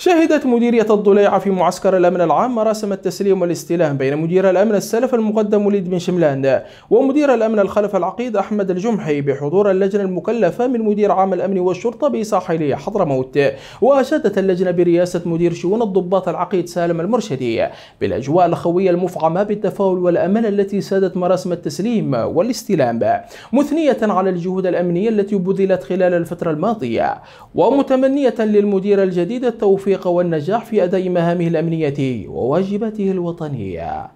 شهدت مديرية الضليعة في معسكر الأمن العام مراسم التسليم والاستلام بين مدير الأمن السلف المقدم وليد بن شملان ومدير الأمن الخلف العقيد أحمد الجمحي بحضور اللجنة المكلفة من مدير عام الأمن والشرطة بساحلية حضرموت وأشادت اللجنة برئاسة مدير شؤون الضباط العقيد سالم المرشدي بالأجواء الأخوية المفعمة بالتفاؤل والأمل التي سادت مراسم التسليم والاستلام مثنية على الجهود الأمنية التي بذلت خلال الفترة الماضية ومتمنية للمدير الجديد التوفيق التوفيق والنجاح في أداء مهامه الأمنية وواجباته الوطنية